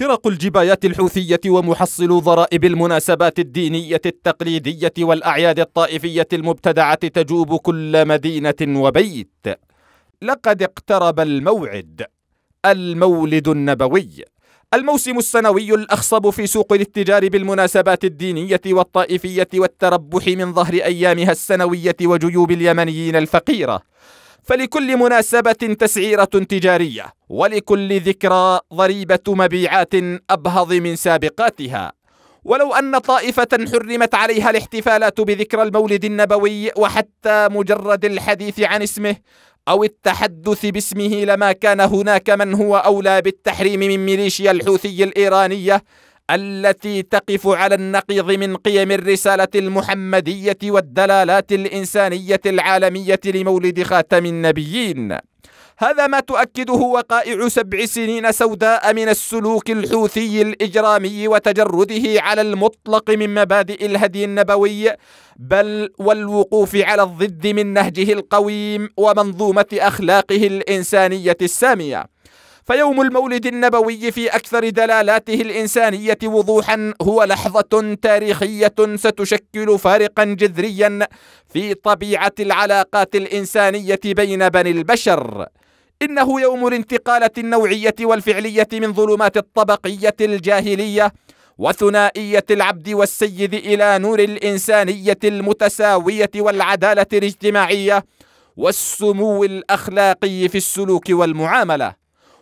فرق الجبايات الحوثية ومحصلو ضرائب المناسبات الدينية التقليدية والأعياد الطائفية المبتدعة تجوب كل مدينة وبيت لقد اقترب الموعد المولد النبوي الموسم السنوي الأخصب في سوق الاتجار بالمناسبات الدينية والطائفية والتربح من ظهر أيامها السنوية وجيوب اليمنيين الفقيرة فلكل مناسبة تسعيرة تجارية ولكل ذكرى ضريبة مبيعات أبهض من سابقاتها ولو أن طائفة حرمت عليها الاحتفالات بذكرى المولد النبوي وحتى مجرد الحديث عن اسمه أو التحدث باسمه لما كان هناك من هو أولى بالتحريم من ميليشيا الحوثي الإيرانية التي تقف على النقيض من قيم الرسالة المحمدية والدلالات الإنسانية العالمية لمولد خاتم النبيين هذا ما تؤكده وقائع سبع سنين سوداء من السلوك الحوثي الإجرامي وتجرده على المطلق من مبادئ الهدي النبوي بل والوقوف على الضد من نهجه القويم ومنظومة أخلاقه الإنسانية السامية فيوم المولد النبوي في أكثر دلالاته الإنسانية وضوحا هو لحظة تاريخية ستشكل فارقا جذريا في طبيعة العلاقات الإنسانية بين بني البشر إنه يوم الانتقالة النوعية والفعلية من ظلمات الطبقية الجاهلية وثنائية العبد والسيد إلى نور الإنسانية المتساوية والعدالة الاجتماعية والسمو الأخلاقي في السلوك والمعاملة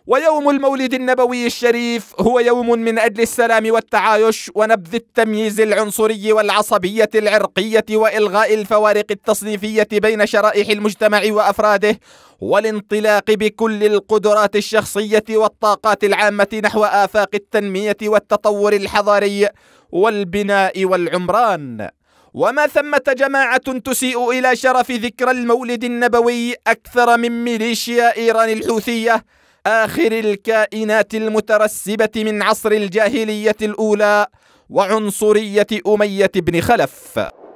ويوم المولد النبوي الشريف هو يوم من أجل السلام والتعايش ونبذ التمييز العنصري والعصبية العرقية وإلغاء الفوارق التصنيفية بين شرائح المجتمع وأفراده والانطلاق بكل القدرات الشخصية والطاقات العامة نحو آفاق التنمية والتطور الحضاري والبناء والعمران وما ثمة جماعة تسيء إلى شرف ذكرى المولد النبوي أكثر من ميليشيا إيران الحوثية آخر الكائنات المترسبة من عصر الجاهلية الأولى وعنصرية أمية بن خلف